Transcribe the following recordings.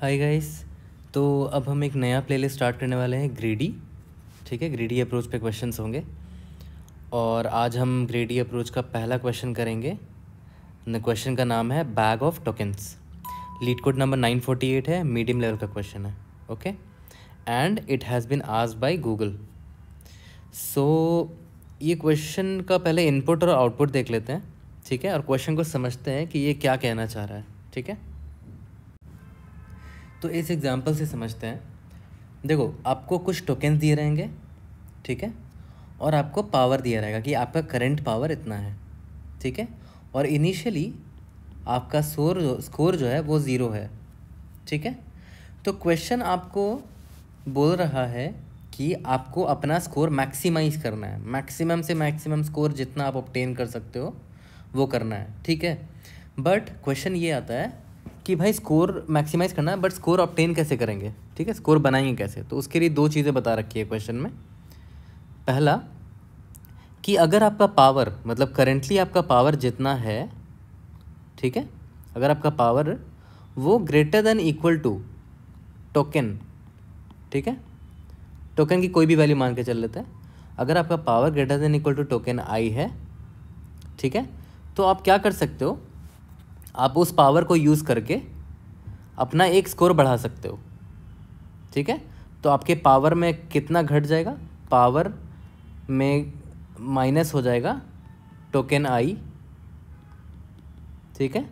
hi guys तो अब हम एक नया प्लेलिस्ट स्टार्ट करने वाले हैं ग्रेडी ठीक है ग्रेडी अप्रोच पे क्वेश्चंस होंगे और आज हम ग्रेडी अप्रोच का पहला क्वेश्चन करेंगे क्वेश्चन का नाम है bag of tokens LeetCode number nine forty eight है मीडियम लेवल का क्वेश्चन है okay and it has been आज बाई गूगल सो ये क्वेश्चन का पहले इनपुट और आउटपुट देख लेते हैं ठीक है और क्वेश्चन को समझते हैं कि ये क्या कहना चाह रहा है ठीक है तो इस एग्ज़ाम्पल से समझते हैं देखो आपको कुछ टोकन दिए रहेंगे ठीक है और आपको पावर दिया रहेगा कि आपका करंट पावर इतना है ठीक है और इनिशियली आपका स्कोर स्कोर जो है वो ज़ीरो है ठीक है तो क्वेश्चन आपको बोल रहा है कि आपको अपना स्कोर मैक्सिमाइज करना है मैक्सिमम से मैक्सिमम स्कोर जितना आप ऑप्टेन कर सकते हो वो करना है ठीक है बट क्वेश्चन ये आता है कि भाई स्कोर मैक्सिमाइज करना है बट स्कोर ऑप्टेन कैसे करेंगे ठीक है स्कोर बनाएंगे कैसे तो उसके लिए दो चीज़ें बता रखी है क्वेश्चन में पहला कि अगर आपका पावर मतलब करेंटली आपका पावर जितना है ठीक है अगर आपका पावर वो greater than equal to token ठीक है टोकन की कोई भी वैल्यू मान के चल लेते हैं अगर आपका power greater than equal to token I है ठीक है तो आप क्या कर सकते हो आप उस पावर को यूज़ करके अपना एक स्कोर बढ़ा सकते हो ठीक है तो आपके पावर में कितना घट जाएगा पावर में माइनस हो जाएगा टोकन आई ठीक है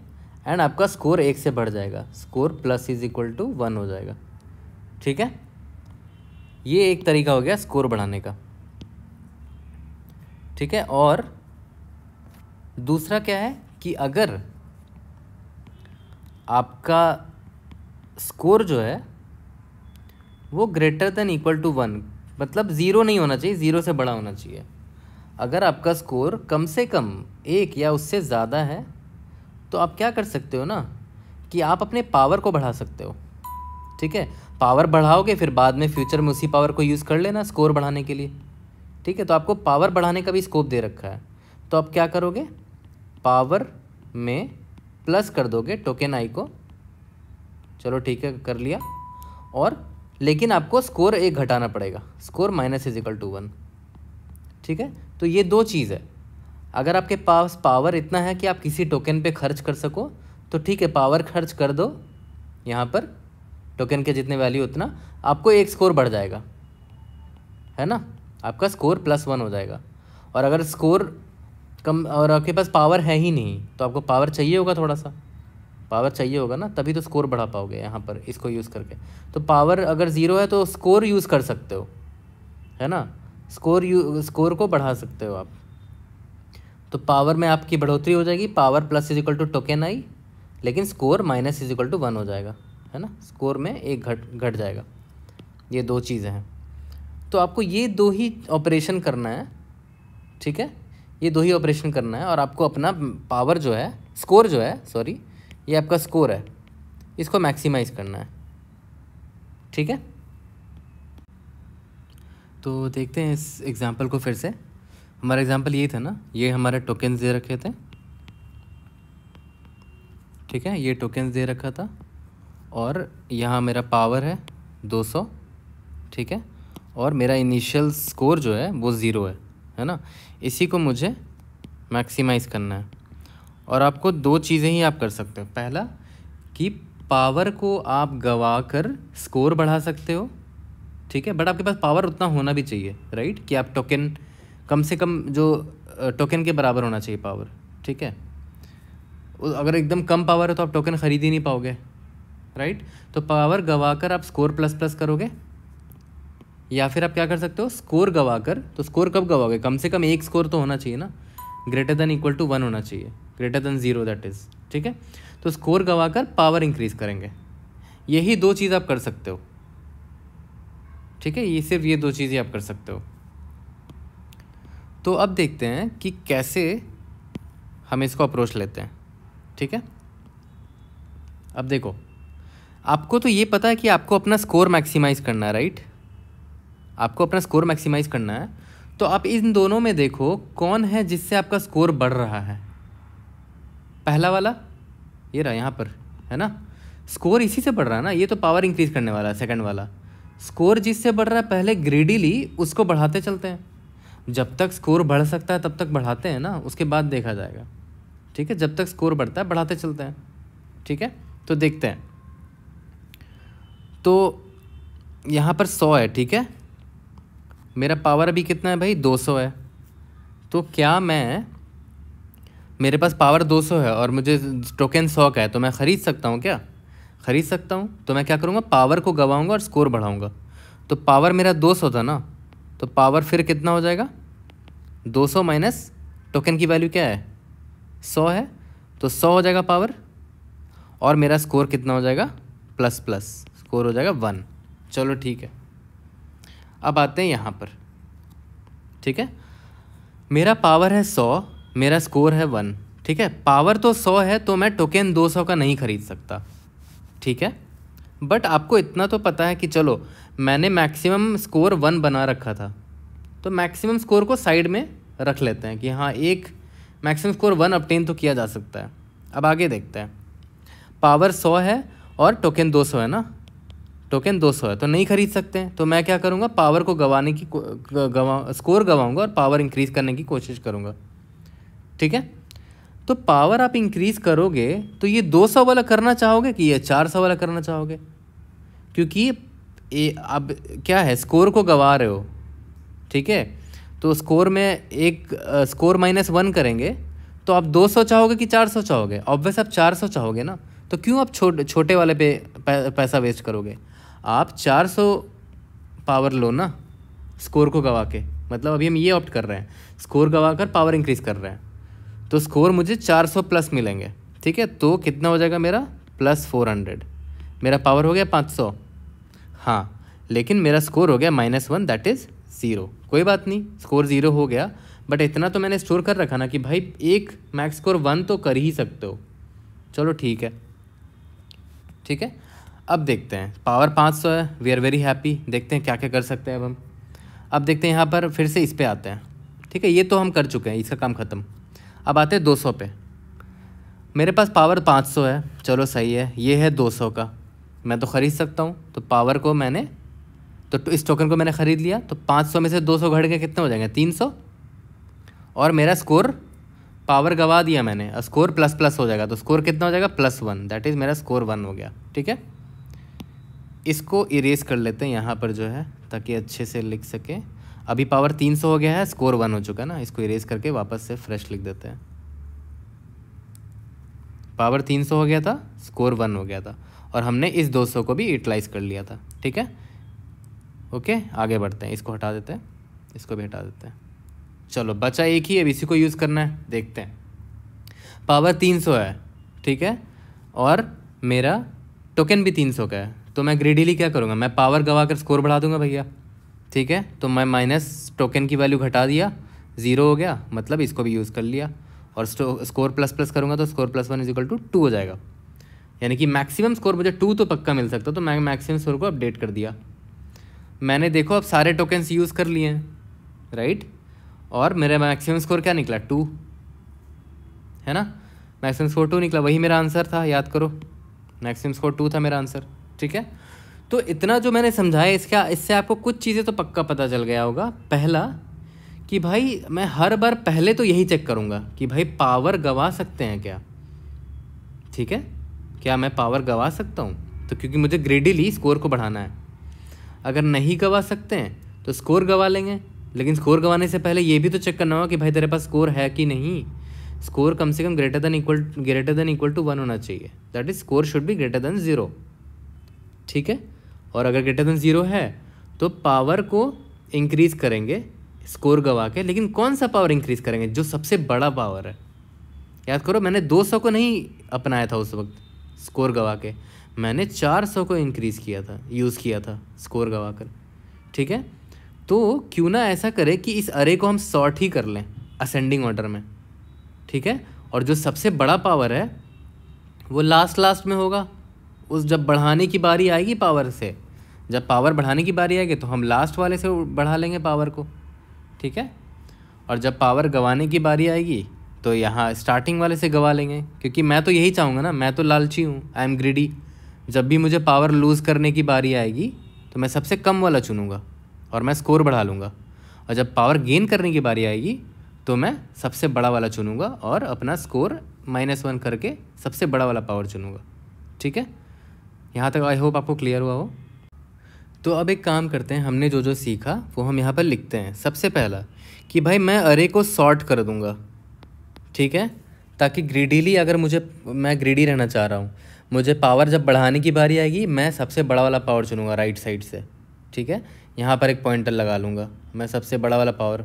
एंड आपका स्कोर एक से बढ़ जाएगा score plus is equal to one हो जाएगा ठीक है ये एक तरीका हो गया स्कोर बढ़ाने का ठीक है और दूसरा क्या है कि अगर आपका स्कोर जो है वो greater than equal to one मतलब ज़ीरो नहीं होना चाहिए ज़ीरो से बड़ा होना चाहिए अगर आपका स्कोर कम से कम एक या उससे ज़्यादा है तो आप क्या कर सकते हो ना कि आप अपने पावर को बढ़ा सकते हो ठीक है पावर बढ़ाओगे फिर बाद में फ्यूचर में उसी पावर को यूज़ कर लेना स्कोर बढ़ाने के लिए ठीक है तो आपको पावर बढ़ाने का भी स्कोप दे रखा है तो आप क्या करोगे पावर में प्लस कर दोगे टोकन आई को चलो ठीक है कर लिया और लेकिन आपको स्कोर एक घटाना पड़ेगा score minus is equal to one ठीक है तो ये दो चीज़ है अगर आपके पास पावर इतना है कि आप किसी टोकन पे खर्च कर सको तो ठीक है पावर खर्च कर दो यहाँ पर टोकन के जितने वैल्यू उतना आपको एक स्कोर बढ़ जाएगा है ना आपका स्कोर प्लस वन हो जाएगा और अगर स्कोर कम और आपके पास पावर है ही नहीं तो आपको पावर चाहिए होगा थोड़ा सा पावर चाहिए होगा ना तभी तो स्कोर बढ़ा पाओगे यहाँ पर इसको यूज़ करके तो पावर अगर ज़ीरो है तो स्कोर यूज़ कर सकते हो है ना स्कोर यू स्कोर को बढ़ा सकते हो आप तो पावर में आपकी बढ़ोतरी हो जाएगी power plus is equal to token I लेकिन score minus is equal to one हो जाएगा है ना स्कोर में एक घट घट जाएगा ये दो चीज़ें हैं तो आपको ये दो ही ऑपरेशन करना है ठीक है ये दो ही ऑपरेशन करना है और आपको अपना पावर जो है स्कोर जो है सॉरी ये आपका स्कोर है इसको मैक्सिमाइज करना है ठीक है तो देखते हैं इस एग्ज़ाम्पल को फिर से हमारा एग्ज़ाम्पल ये था ना ये हमारे टोकन्स दे रखे थे ठीक है ये टोकन्स दे रखा था और यहाँ मेरा पावर है 200 ठीक है और मेरा इनिशियल स्कोर जो है वो ज़ीरो है है ना इसी को मुझे मैक्सिमाइज़ करना है और आपको दो चीज़ें ही आप कर सकते हो पहला कि पावर को आप गवा कर स्कोर बढ़ा सकते हो ठीक है बट आपके पास पावर उतना होना भी चाहिए राइट कि आप टोकन कम से कम जो टोकन के बराबर होना चाहिए पावर ठीक है अगर एकदम कम पावर है तो आप टोकन ख़रीद ही नहीं पाओगे राइट तो पावर गवा कर आप स्कोर प्लस प्लस करोगे या फिर आप क्या कर सकते हो स्कोर गवा कर तो स्कोर कब गवाओगे कम से कम एक स्कोर तो होना चाहिए ना greater than equal to one होना चाहिए greater than zero that is ठीक है तो स्कोर गवा कर पावर इंक्रीज़ करेंगे यही दो चीज़ आप कर सकते हो ठीक है ये सिर्फ ये दो चीज़ें आप कर सकते हो तो अब देखते हैं कि कैसे हम इसको अप्रोच लेते हैं ठीक है अब देखो आपको तो ये पता है कि आपको अपना स्कोर मैक्सिमाइज करना है राइट आपको अपना स्कोर मैक्सिमाइज करना है तो आप इन दोनों में देखो कौन है जिससे आपका स्कोर बढ़ रहा है पहला वाला ये रहा यहाँ पर है ना स्कोर इसी से बढ़ रहा है ना ये तो पावर इंक्रीज करने वाला है सेकंड वाला स्कोर जिससे बढ़ रहा है पहले ग्रेडिली उसको बढ़ाते चलते हैं जब तक स्कोर बढ़ सकता है तब तक बढ़ाते हैं ना उसके बाद देखा जाएगा ठीक है जब तक स्कोर बढ़ता है बढ़ाते चलते हैं ठीक है तो देखते हैं तो यहाँ पर सौ है ठीक है मेरा पावर अभी कितना है भाई 200 है तो क्या मैं मेरे पास पावर 200 है और मुझे टोकन सौ का है तो मैं ख़रीद सकता हूँ क्या ख़रीद सकता हूँ तो मैं क्या करूँगा पावर को गवाऊँगा और स्कोर बढ़ाऊँगा तो पावर मेरा 200 था ना तो पावर फिर कितना हो जाएगा 200 माइनस टोकन की वैल्यू क्या है सौ है तो सौ हो जाएगा पावर और मेरा स्कोर कितना हो जाएगा प्लस प्लस स्कोर हो जाएगा वन चलो ठीक है अब आते हैं यहाँ पर ठीक है मेरा पावर है सौ मेरा स्कोर है वन ठीक है पावर तो सौ है तो मैं टोकन दो सौ का नहीं खरीद सकता ठीक है बट आपको इतना तो पता है कि चलो मैंने मैक्सिमम स्कोर वन बना रखा था तो मैक्सिमम स्कोर को साइड में रख लेते हैं कि हाँ एक मैक्सिमम स्कोर वन अपटेन तो किया जा सकता है अब आगे देखते हैं पावर सौ है और टोकन दो सौ है ना टोकन 200 है तो नहीं खरीद सकते हैं तो मैं क्या करूँगा पावर को गवाने की गवा स्कोर गवाऊँगा और पावर इंक्रीज़ करने की कोशिश करूँगा ठीक है तो पावर आप इंक्रीज़ करोगे तो ये 200 वाला करना चाहोगे कि ये 400 वाला करना चाहोगे क्योंकि ये अब क्या है स्कोर को गवा रहे हो ठीक है तो स्कोर में एक आ, स्कोर माइनस वन करेंगे तो आप 200 चाहोगे कि 400 चाहोगे ऑब्वियस आप 400 चाहोगे ना तो क्यों आप छोटे छोटे वाले पे पैसा वेस्ट करोगे आप 400 पावर लो ना स्कोर को गवा के मतलब अभी हम ये ऑप्ट कर रहे हैं स्कोर गवा कर पावर इंक्रीज़ कर रहे हैं तो स्कोर मुझे 400 प्लस मिलेंगे ठीक है तो कितना हो जाएगा मेरा प्लस फोर हंड्रेड मेरा पावर हो गया पाँच सौ हाँ लेकिन मेरा स्कोर हो गया minus one that is zero कोई बात नहीं स्कोर ज़ीरो हो गया बट इतना तो मैंने स्टोर कर रखा ना कि भाई एक मैक्स स्कोर वन तो कर ही सकते हो चलो ठीक है ठीक है अब देखते हैं पावर पाँच सौ है वी आर वेरी हैप्पी देखते हैं क्या क्या कर सकते हैं अब हम अब देखते हैं यहाँ पर फिर से इस पर आते हैं ठीक है ये तो हम कर चुके हैं इसका काम ख़त्म अब आते हैं दो सौ पे मेरे पास पावर पाँच सौ है चलो सही है ये है दो सौ का मैं तो ख़रीद सकता हूँ तो पावर को मैंने तो इस टोकन को मैंने ख़रीद लिया तो पाँच सौ में से दो सौ घट के कितने हो जाएंगे तीन सौ और मेरा स्कोर पावर गवा दिया मैंने स्कोर प्लस प्लस हो जाएगा तो स्कोर कितना हो जाएगा प्लस वन दैट इज़ मेरा स्कोर वन हो गया ठीक है इसको इरेज कर लेते हैं यहाँ पर जो है ताकि अच्छे से लिख सके अभी पावर तीन सौ हो गया है स्कोर वन हो चुका है ना इसको इरेज करके वापस से फ्रेश लिख देते हैं पावर तीन सौ हो गया था स्कोर वन हो गया था और हमने इस दो सौ को भी यूटिलाइज कर लिया था ठीक है ओके आगे बढ़ते हैं इसको हटा देते हैं इसको भी हटा देते हैं चलो बचा एक ही अब इसी को यूज़ करना है देखते हैं पावर तीन सौ है ठीक है और मेरा टोकन भी तीन सौ का है तो मैं ग्रीडीली क्या करूँगा मैं पावर गवा कर स्कोर बढ़ा दूंगा भैया ठीक है तो मैं माइनस टोकन की वैल्यू घटा दिया ज़ीरो हो गया मतलब इसको भी यूज़ कर लिया और स्कोर प्लस प्लस करूँगा तो score plus one is equal to two हो जाएगा यानी कि मैक्सिमम स्कोर मुझे टू तो पक्का मिल सकता तो मैं मैक्सिमम स्कोर को अपडेट कर दिया मैंने देखो अब सारे टोकन्स यूज़ कर लिए हैं राइट और मेरा मैक्सिमम स्कोर क्या निकला टू है ना मैक्सिमम स्कोर टू निकला वही मेरा आंसर था याद करो मैक्सिमम स्कोर टू था मेरा आंसर ठीक है तो इतना जो मैंने समझाया इसका इससे आपको कुछ चीज़ें तो पक्का पता चल गया होगा पहला कि भाई मैं हर बार पहले तो यही चेक करूँगा कि भाई पावर गवा सकते हैं क्या ठीक है क्या मैं पावर गवा सकता हूँ तो क्योंकि मुझे ग्रेडिली स्कोर को बढ़ाना है अगर नहीं गवा सकते हैं तो स्कोर गवा लेंगे लेकिन स्कोर गवाने से पहले ये भी तो चेक करना होगा कि भाई तेरे पास स्कोर है कि नहीं स्कोर कम से कम greater than equal greater than equal to one होना चाहिए that is score should be greater than zero ठीक है और अगर ग्रेटर देन ज़ीरो है तो पावर को इंक्रीज़ करेंगे स्कोर गवा के लेकिन कौन सा पावर इंक्रीज़ करेंगे जो सबसे बड़ा पावर है याद करो मैंने 200 को नहीं अपनाया था उस वक्त स्कोर गवा के मैंने 400 को इंक्रीज़ किया था यूज़ किया था स्कोर गवा कर ठीक है तो क्यों ना ऐसा करें कि इस अरे को हम सॉर्ट ही कर लें असेंडिंग ऑर्डर में ठीक है और जो सबसे बड़ा पावर है वो लास्ट लास्ट में होगा उस जब बढ़ाने की बारी आएगी पावर से जब पावर बढ़ाने की बारी आएगी तो हम लास्ट वाले से बढ़ा लेंगे पावर को ठीक है और जब पावर गंवाने की बारी आएगी तो यहाँ स्टार्टिंग वाले से गवा लेंगे क्योंकि मैं तो यही चाहूँगा ना मैं तो लालची हूँ आई एम ग्रीडी जब भी मुझे पावर लूज़ करने की बारी आएगी तो मैं सबसे कम वाला चुनूँगा और मैं स्कोर बढ़ा लूँगा और जब पावर गेन करने की बारी आएगी तो मैं सबसे बड़ा वाला चुनूँगा और अपना स्कोर माइनस वन करके सबसे बड़ा वाला पावर चुनूँगा ठीक है यहाँ तक आई होप आपको क्लियर हुआ हो तो अब एक काम करते हैं हमने जो जो सीखा वो हम यहाँ पर लिखते हैं सबसे पहला कि भाई मैं अरे को सॉर्ट कर दूँगा ठीक है ताकि ग्रीडीली अगर मुझे मैं ग्रीडी रहना चाह रहा हूँ मुझे पावर जब बढ़ाने की बारी आएगी मैं सबसे बड़ा वाला पावर चुनूँगा राइट साइड से ठीक है यहाँ पर एक पॉइंटर लगा लूँगा मैं सबसे बड़ा वाला पावर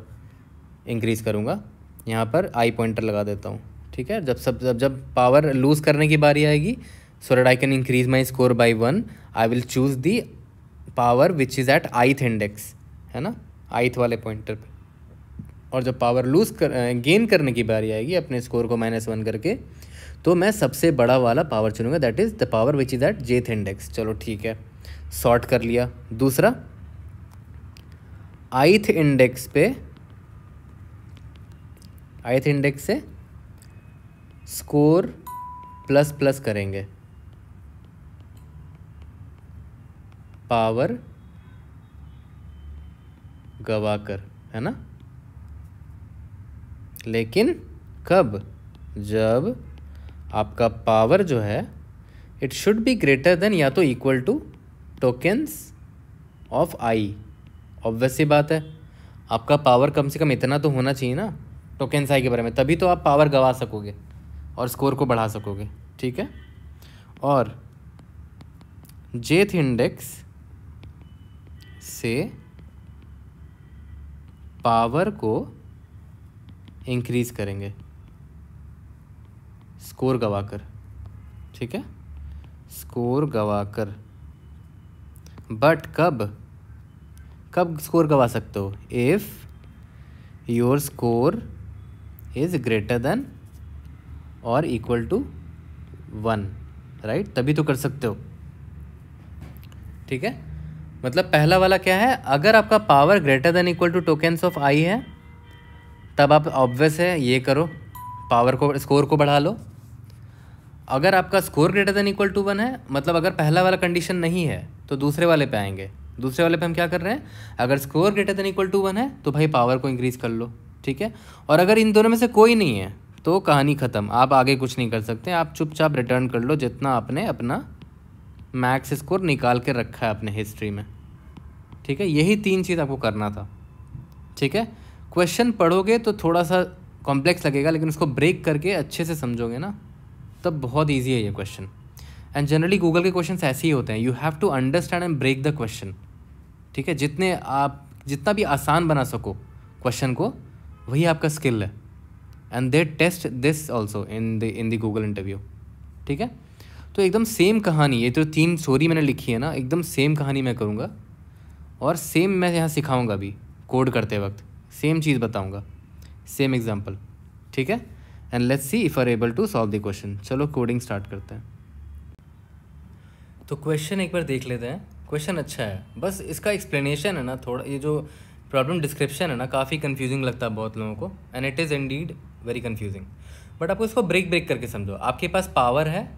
इंक्रीज़ करूँगा यहाँ पर आई पॉइंटर लगा देता हूँ ठीक है जब सब जब जब पावर लूज़ करने की बारी आएगी so that I can increase my score by 1 I will choose the power which is at ith index है ना ith वाले पॉइंटर पे और जब पावर लूज कर गेन करने की बारी आएगी अपने स्कोर को माइनस वन करके तो मैं सबसे बड़ा वाला पावर चुनूँगा that is the power which is at jth index चलो ठीक है सॉर्ट कर लिया दूसरा आइथ इंडेक्स पे आइथ इंडेक्स से स्कोर प्लस प्लस करेंगे पावर गवाकर है ना लेकिन कब जब आपका पावर जो है it should be greater than या तो equal to tokens of I obvious सी बात है आपका पावर कम से कम इतना तो होना चाहिए ना टोकेंस आई के बारे में तभी तो आप पावर गवा सकोगे और स्कोर को बढ़ा सकोगे ठीक है और जेथ इंडेक्स से पावर को इंक्रीज़ करेंगे स्कोर गवाकर ठीक है स्कोर गवाकर बट कब कब स्कोर गवा सकते हो if your score is greater than और इक्वल टू वन राइट तभी तो कर सकते हो ठीक है मतलब पहला वाला क्या है अगर आपका power greater than equal to tokens of I है तब आप ऑब्वियस है ये करो पावर को स्कोर को बढ़ा लो अगर आपका score greater than equal to one है मतलब अगर पहला वाला कंडीशन नहीं है तो दूसरे वाले पे आएंगे दूसरे वाले पे हम क्या कर रहे हैं अगर score greater than equal to one है तो भाई पावर को इंक्रीज़ कर लो ठीक है और अगर इन दोनों में से कोई नहीं है तो कहानी ख़त्म आप आगे कुछ नहीं कर सकते आप चुपचाप रिटर्न कर लो जितना आपने अपना मैक्स स्कोर निकाल के रखा है अपने हिस्ट्री में ठीक है यही तीन चीज़ आपको करना था ठीक है क्वेश्चन पढ़ोगे तो थोड़ा सा कॉम्प्लेक्स लगेगा लेकिन उसको ब्रेक करके अच्छे से समझोगे ना तब बहुत ईजी है ये क्वेश्चन एंड जनरली गूगल के क्वेश्चन ऐसे ही होते हैं you have to understand and break the question ठीक है जितने आप जितना भी आसान बना सको क्वेश्चन को वही आपका स्किल है and they test this also in the in the Google interview ठीक है तो एकदम सेम कहानी ये तो तीन स्टोरी मैंने लिखी है ना एकदम सेम कहानी मैं करूँगा और सेम मैं यहाँ सिखाऊँगा भी कोड करते वक्त सेम चीज़ बताऊँगा सेम एग्ज़ाम्पल ठीक है and let's see if are able to solve the question चलो कोडिंग स्टार्ट करते हैं तो क्वेश्चन एक बार देख लेते हैं क्वेश्चन अच्छा है बस इसका एक्सप्लेनेशन है ना थोड़ा ये जो प्रॉब्लम डिस्क्रिप्शन है ना काफ़ी कन्फ्यूजिंग लगता है बहुत लोगों को and it is indeed very confusing but आपको इसको ब्रेक ब्रेक करके समझो आपके पास पावर है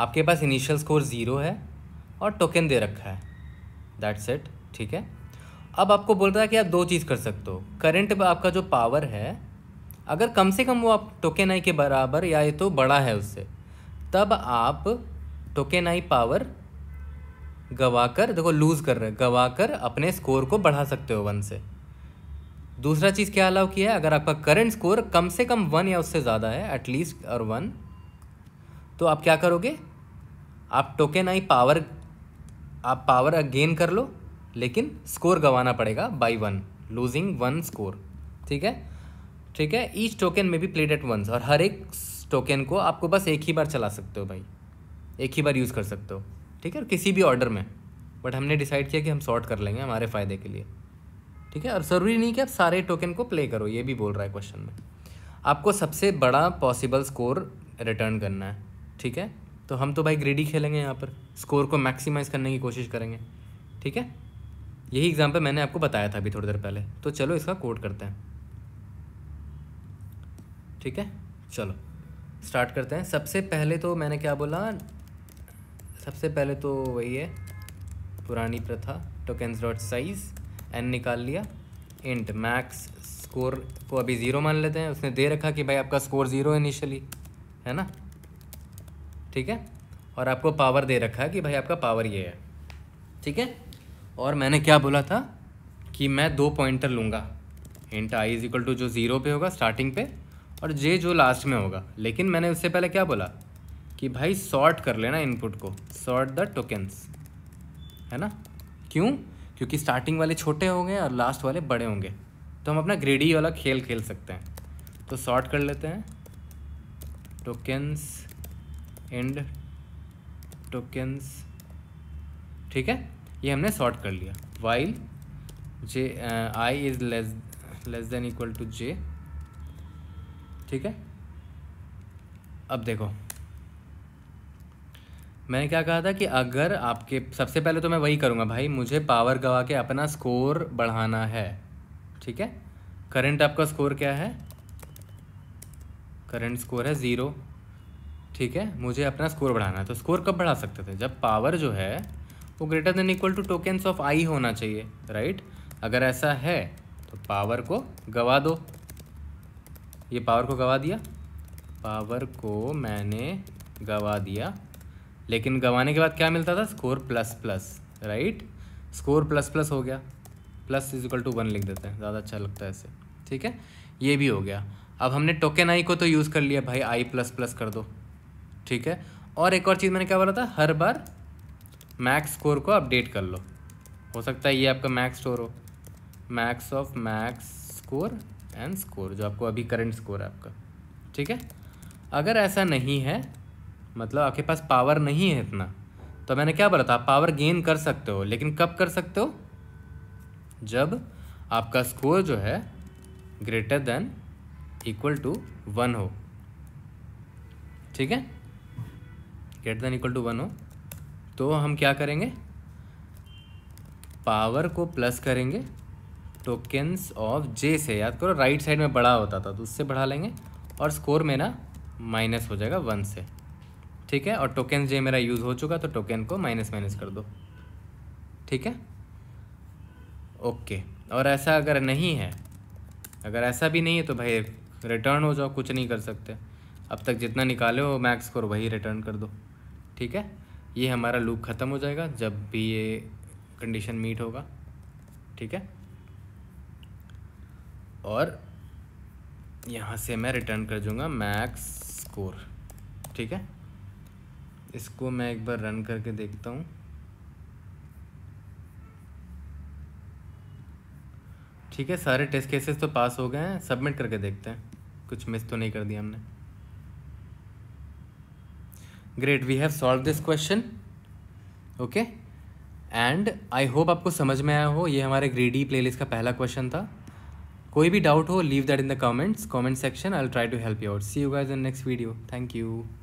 आपके पास इनिशियल स्कोर ज़ीरो है और टोकन दे रखा है दैट्स इट ठीक है अब आपको बोल रहा है कि आप दो चीज़ कर सकते हो करंट आपका जो पावर है अगर कम से कम वो आप टोकन आई के बराबर या ये तो बड़ा है उससे तब आप टोकन आई पावर गवा कर देखो लूज़ कर रहे गवा कर अपने स्कोर को बढ़ा सकते हो वन से दूसरा चीज़ क्या अलाउ किया है अगर आपका करंट स्कोर कम से कम वन या उससे ज़्यादा है एटलीस्ट और वन तो आप क्या करोगे आप टोकन आई पावर आप पावर गेन कर लो लेकिन स्कोर गंवाना पड़ेगा by one losing one score ठीक है ठीक है ईच टोकन में भी प्लेड एट वंस और हर एक टोकन को आपको बस एक ही बार चला सकते हो भाई एक ही बार यूज़ कर सकते हो ठीक है और किसी भी ऑर्डर में बट हमने डिसाइड किया कि हम सॉर्ट कर लेंगे हमारे फ़ायदे के लिए ठीक है और ज़रूरी नहीं कि आप सारे टोकन को प्ले करो ये भी बोल रहा है क्वेश्चन में आपको सबसे बड़ा पॉसिबल स्कोर रिटर्न करना है ठीक है तो हम तो भाई ग्रेडी खेलेंगे यहाँ पर स्कोर को मैक्सिमाइज़ करने की कोशिश करेंगे ठीक है यही एग्ज़ाम्पल मैंने आपको बताया था अभी थोड़ी देर पहले तो चलो इसका कोड करते हैं ठीक है चलो स्टार्ट करते हैं सबसे पहले तो मैंने क्या बोला सबसे पहले तो वही है पुरानी प्रथा टोकेंस डॉट साइज एन निकाल लिया इंट मैक्स स्कोर को अभी ज़ीरो मान लेते हैं उसने दे रखा कि भाई आपका स्कोर ज़ीरो है इनिशियली है ना ठीक है और आपको पावर दे रखा है कि भाई आपका पावर ये है ठीक है और मैंने क्या बोला था कि मैं दो पॉइंटर लूँगा int I is equal to जो ज़ीरो पे होगा स्टार्टिंग पे और जे जो लास्ट में होगा लेकिन मैंने उससे पहले क्या बोला कि भाई सॉर्ट कर लेना इनपुट को सॉर्ट द टोकन्स है ना क्यों क्योंकि स्टार्टिंग वाले छोटे होंगे और लास्ट वाले बड़े होंगे तो हम अपना ग्रेडी वाला खेल खेल सकते हैं तो सॉर्ट कर लेते हैं टोकन्स एंड टोकन्स ठीक है ये हमने सॉर्ट कर लिया while J I is less less than equal to J ठीक है अब देखो मैंने क्या कहा था कि अगर आपके सबसे पहले तो मैं वही करूँगा भाई मुझे पावर गवा के अपना स्कोर बढ़ाना है ठीक है करंट आपका स्कोर क्या है करंट स्कोर है ज़ीरो ठीक है मुझे अपना स्कोर बढ़ाना है तो स्कोर कब बढ़ा सकते थे जब पावर जो है वो greater than equal to tokens of I होना चाहिए राइट अगर ऐसा है तो पावर को गवा दो ये पावर को गवा दिया पावर को मैंने गवा दिया लेकिन गवाने के बाद क्या मिलता था score plus plus right score plus plus हो गया plus is equal to one लिख देते हैं ज़्यादा अच्छा लगता है ऐसे ठीक है ये भी हो गया अब हमने टोकन आई को तो यूज़ कर लिया भाई आई प्लस प्लस कर दो ठीक है और एक और चीज़ मैंने क्या बोला था हर बार मैक्स स्कोर को अपडेट कर लो हो सकता है ये आपका मैक्स स्टोर हो max of max score and score जो आपको अभी करंट स्कोर है आपका ठीक है अगर ऐसा नहीं है मतलब आपके पास पावर नहीं है इतना तो मैंने क्या बोला था आप पावर गेन कर सकते हो लेकिन कब कर सकते हो जब आपका स्कोर जो है greater than equal to one हो ठीक है greater than equal to one हो तो हम क्या करेंगे पावर को प्लस करेंगे टोकन्स ऑफ जे से याद करो राइट साइड में बड़ा होता था तो उससे बढ़ा लेंगे और स्कोर में ना माइनस हो जाएगा वन से ठीक है और टोकन जे मेरा यूज़ हो चुका तो टोकन को माइनस माइनस कर दो ठीक है ओके और ऐसा अगर नहीं है अगर ऐसा भी नहीं है तो भाई रिटर्न हो जाओ कुछ नहीं कर सकते अब तक जितना निकाले हो मैक्स को वही रिटर्न कर दो ठीक है ये हमारा लूप ख़त्म हो जाएगा जब भी ये कंडीशन मीट होगा ठीक है और यहाँ से मैं रिटर्न कर दूँगा मैक्स स्कोर ठीक है इसको मैं एक बार रन करके देखता हूँ ठीक है सारे टेस्ट केसेस तो पास हो गए हैं सबमिट करके देखते हैं कुछ मिस तो नहीं कर दिया हमने great we have solve this question okay and I hope आपको समझ में आया हो ये हमारे ग्रेडी प्लेलिस्ट का पहला क्वेश्चन था कोई भी डाउट हो leave that in the comments comment section I try to help you out see you guys in next video thank you